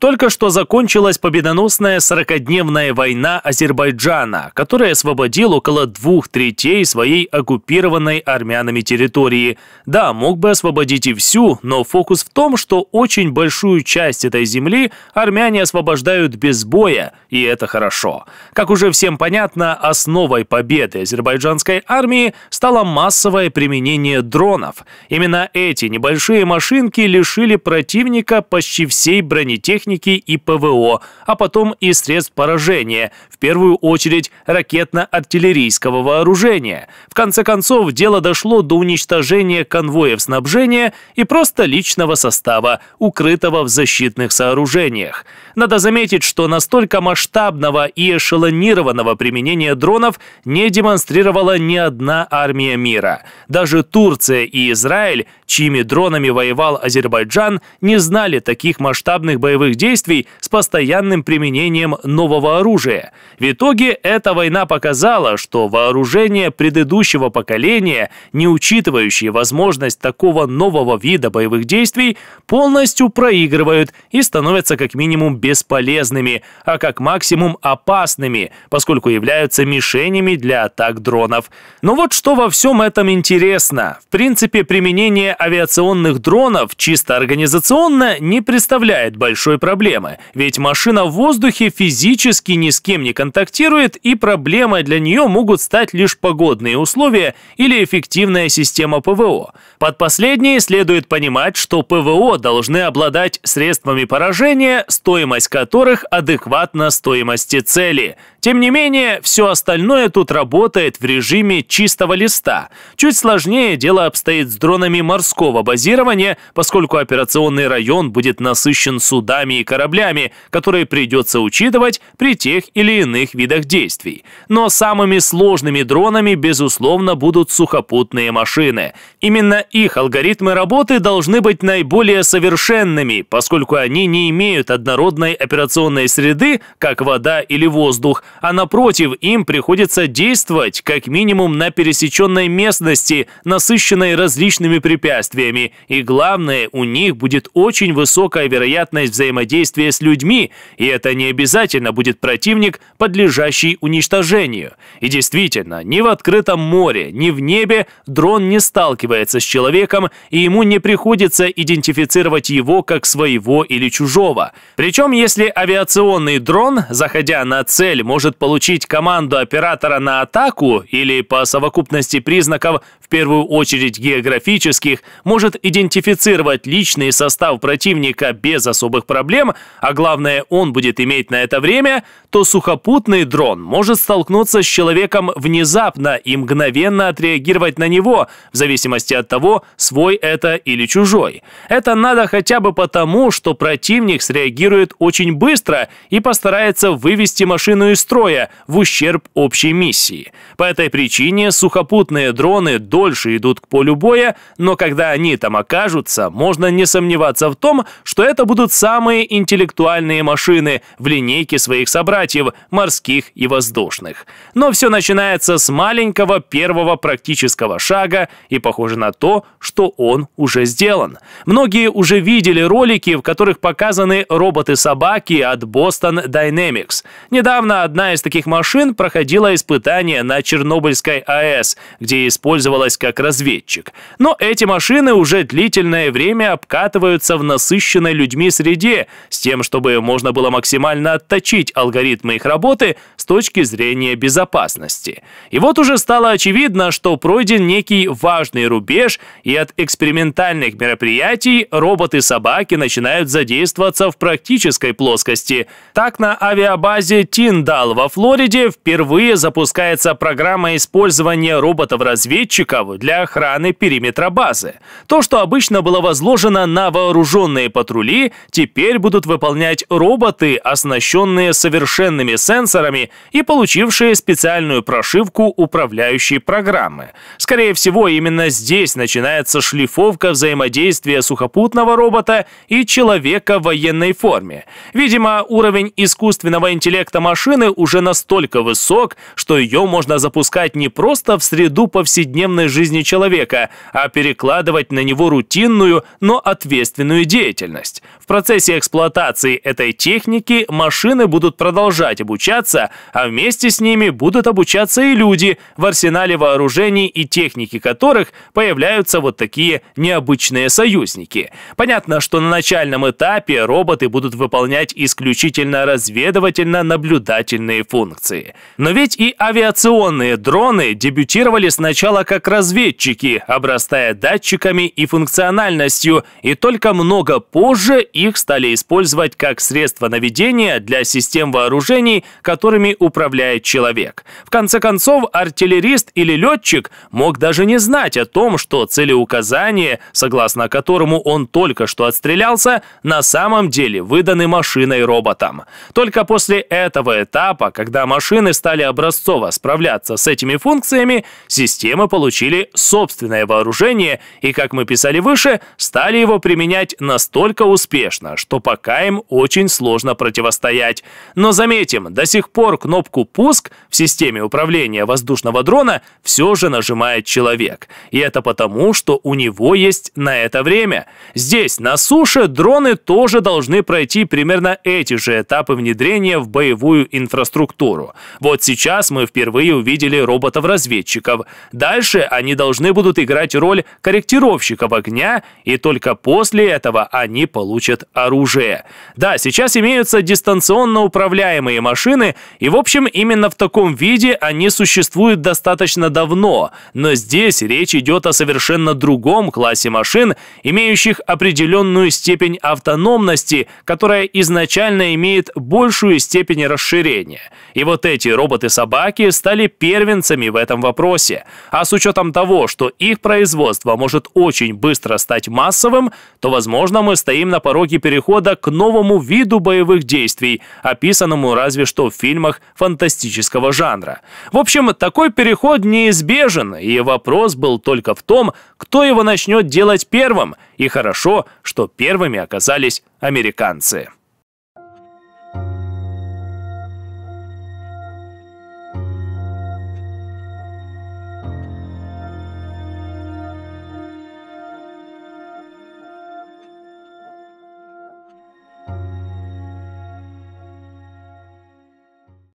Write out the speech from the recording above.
Только что закончилась победоносная 40-дневная война Азербайджана, которая освободил около двух третей своей оккупированной армянами территории. Да, мог бы освободить и всю, но фокус в том, что очень большую часть этой земли армяне освобождают без боя, и это хорошо. Как уже всем понятно, основой победы азербайджанской армии стало массовое применение дронов. Именно эти небольшие машинки лишили противника почти всей бронетехники техники и ПВО, а потом и средств поражения, в первую очередь ракетно-артиллерийского вооружения. В конце концов, дело дошло до уничтожения конвоев снабжения и просто личного состава, укрытого в защитных сооружениях. Надо заметить, что настолько масштабного и эшелонированного применения дронов не демонстрировала ни одна армия мира. Даже Турция и Израиль, чьими дронами воевал Азербайджан, не знали таких масштабных боевых действий с постоянным применением нового оружия. В итоге эта война показала, что вооружение предыдущего поколения, не учитывающие возможность такого нового вида боевых действий, полностью проигрывают и становятся как минимум бесполезными, а как максимум опасными, поскольку являются мишенями для атак дронов. Но вот что во всем этом интересно. В принципе, применение авиационных дронов чисто организационно не представляет большой проблемы проблемы, ведь машина в воздухе физически ни с кем не контактирует и проблемой для нее могут стать лишь погодные условия или эффективная система ПВО. Под последнее следует понимать, что ПВО должны обладать средствами поражения, стоимость которых адекватна стоимости цели. Тем не менее, все остальное тут работает в режиме чистого листа. Чуть сложнее дело обстоит с дронами морского базирования, поскольку операционный район будет насыщен судами и кораблями, которые придется учитывать при тех или иных видах действий. Но самыми сложными дронами, безусловно, будут сухопутные машины. Именно их алгоритмы работы должны быть наиболее совершенными, поскольку они не имеют однородной операционной среды, как вода или воздух, а напротив, им приходится действовать как минимум на пересеченной местности, насыщенной различными препятствиями, и главное, у них будет очень высокая вероятность взаимодействия взаимодействия с людьми, и это не обязательно будет противник, подлежащий уничтожению. И действительно, ни в открытом море, ни в небе дрон не сталкивается с человеком, и ему не приходится идентифицировать его как своего или чужого. Причем, если авиационный дрон, заходя на цель, может получить команду оператора на атаку или по совокупности признаков, в первую очередь географических, может идентифицировать личный состав противника без особых проблем, проблем, а главное, он будет иметь на это время, то сухопутный дрон может столкнуться с человеком внезапно и мгновенно отреагировать на него, в зависимости от того, свой это или чужой. Это надо хотя бы потому, что противник среагирует очень быстро и постарается вывести машину из строя в ущерб общей миссии. По этой причине сухопутные дроны дольше идут к полю боя, но когда они там окажутся, можно не сомневаться в том, что это будут самые крупные интеллектуальные машины в линейке своих собратьев, морских и воздушных. Но все начинается с маленького первого практического шага и похоже на то, что он уже сделан. Многие уже видели ролики, в которых показаны роботы-собаки от Boston Dynamics. Недавно одна из таких машин проходила испытание на Чернобыльской АЭС, где использовалась как разведчик. Но эти машины уже длительное время обкатываются в насыщенной людьми среде, с тем, чтобы можно было максимально отточить алгоритмы их работы с точки зрения безопасности. И вот уже стало очевидно, что пройден некий важный рубеж, и от экспериментальных мероприятий роботы-собаки начинают задействоваться в практической плоскости. Так, на авиабазе Тиндал во Флориде впервые запускается программа использования роботов-разведчиков для охраны периметра базы. То, что обычно было возложено на вооруженные патрули, теперь будут выполнять роботы, оснащенные совершенными сенсорами и получившие специальную прошивку управляющей программы. Скорее всего, именно здесь начинается шлифовка взаимодействия сухопутного робота и человека в военной форме. Видимо, уровень искусственного интеллекта машины уже настолько высок, что ее можно запускать не просто в среду повседневной жизни человека, а перекладывать на него рутинную, но ответственную деятельность. В процессе эксперимента эксплуатации этой техники машины будут продолжать обучаться, а вместе с ними будут обучаться и люди, в арсенале вооружений и техники которых появляются вот такие необычные союзники. Понятно, что на начальном этапе роботы будут выполнять исключительно разведывательно-наблюдательные функции. Но ведь и авиационные дроны дебютировали сначала как разведчики, обрастая датчиками и функциональностью, и только много позже их стали использовать использовать как средство наведения для систем вооружений, которыми управляет человек. В конце концов, артиллерист или летчик мог даже не знать о том, что целеуказание, согласно которому он только что отстрелялся, на самом деле выданы машиной роботом. Только после этого этапа, когда машины стали образцово справляться с этими функциями, системы получили собственное вооружение и, как мы писали выше, стали его применять настолько успешно, что пока им очень сложно противостоять. Но заметим, до сих пор кнопку «Пуск» в системе управления воздушного дрона все же нажимает человек. И это потому, что у него есть на это время. Здесь, на суше, дроны тоже должны пройти примерно эти же этапы внедрения в боевую инфраструктуру. Вот сейчас мы впервые увидели роботов-разведчиков. Дальше они должны будут играть роль корректировщиков огня, и только после этого они получат оружие оружие. Да, сейчас имеются дистанционно управляемые машины, и в общем именно в таком виде они существуют достаточно давно, но здесь речь идет о совершенно другом классе машин, имеющих определенную степень автономности, которая изначально имеет большую степень расширения. И вот эти роботы-собаки стали первенцами в этом вопросе. А с учетом того, что их производство может очень быстро стать массовым, то, возможно, мы стоим на пороге перехода перехода к новому виду боевых действий, описанному разве что в фильмах фантастического жанра. В общем, такой переход неизбежен, и вопрос был только в том, кто его начнет делать первым, и хорошо, что первыми оказались американцы.